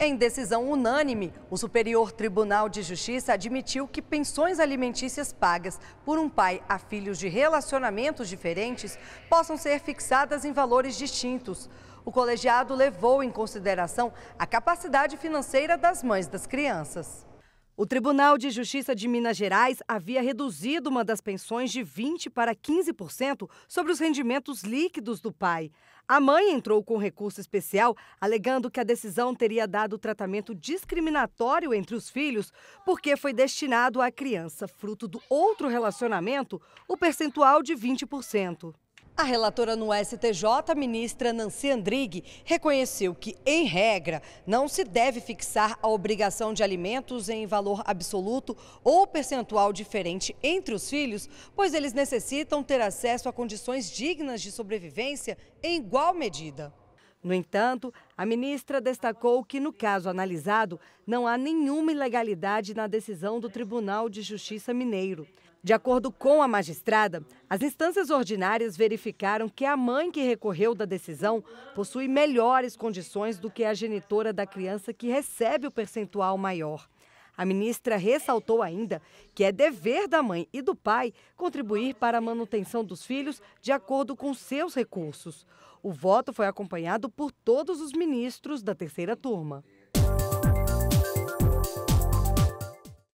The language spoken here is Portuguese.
Em decisão unânime, o Superior Tribunal de Justiça admitiu que pensões alimentícias pagas por um pai a filhos de relacionamentos diferentes possam ser fixadas em valores distintos. O colegiado levou em consideração a capacidade financeira das mães das crianças. O Tribunal de Justiça de Minas Gerais havia reduzido uma das pensões de 20% para 15% sobre os rendimentos líquidos do pai. A mãe entrou com recurso especial, alegando que a decisão teria dado tratamento discriminatório entre os filhos, porque foi destinado à criança, fruto do outro relacionamento, o percentual de 20%. A relatora no STJ, ministra Nancy Andrighi, reconheceu que, em regra, não se deve fixar a obrigação de alimentos em valor absoluto ou percentual diferente entre os filhos, pois eles necessitam ter acesso a condições dignas de sobrevivência em igual medida. No entanto, a ministra destacou que, no caso analisado, não há nenhuma ilegalidade na decisão do Tribunal de Justiça Mineiro. De acordo com a magistrada, as instâncias ordinárias verificaram que a mãe que recorreu da decisão possui melhores condições do que a genitora da criança que recebe o percentual maior. A ministra ressaltou ainda que é dever da mãe e do pai contribuir para a manutenção dos filhos de acordo com seus recursos. O voto foi acompanhado por todos os ministros da terceira turma.